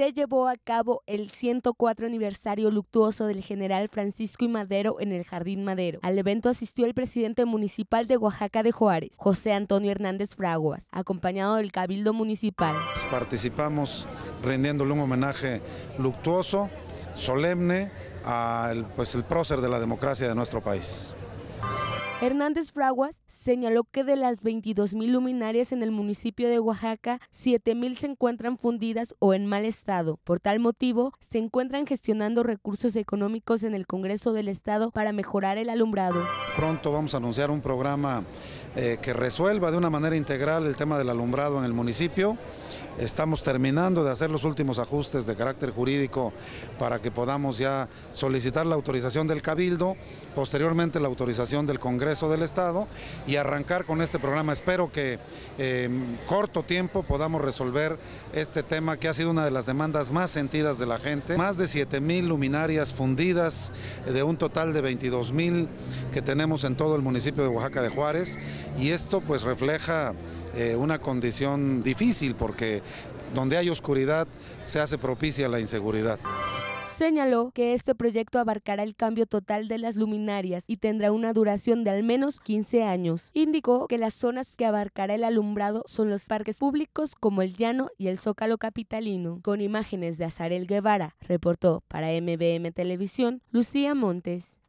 se llevó a cabo el 104 aniversario luctuoso del general Francisco y Madero en el Jardín Madero. Al evento asistió el presidente municipal de Oaxaca de Juárez, José Antonio Hernández Fraguas, acompañado del Cabildo Municipal. Participamos rindiéndole un homenaje luctuoso, solemne, al pues, el prócer de la democracia de nuestro país. Hernández Fraguas señaló que de las mil luminarias en el municipio de Oaxaca, mil se encuentran fundidas o en mal estado. Por tal motivo, se encuentran gestionando recursos económicos en el Congreso del Estado para mejorar el alumbrado. Pronto vamos a anunciar un programa eh, que resuelva de una manera integral el tema del alumbrado en el municipio. Estamos terminando de hacer los últimos ajustes de carácter jurídico para que podamos ya solicitar la autorización del Cabildo, posteriormente la autorización del Congreso del Estado y arrancar con este programa. Espero que eh, en corto tiempo podamos resolver este tema que ha sido una de las demandas más sentidas de la gente. Más de 7 mil luminarias fundidas de un total de 22 mil que tenemos en todo el municipio de Oaxaca de Juárez y esto pues refleja eh, una condición difícil porque donde hay oscuridad se hace propicia la inseguridad señaló que este proyecto abarcará el cambio total de las luminarias y tendrá una duración de al menos 15 años. Indicó que las zonas que abarcará el alumbrado son los parques públicos como el Llano y el Zócalo Capitalino. Con imágenes de Azarel Guevara, reportó para MBM Televisión Lucía Montes.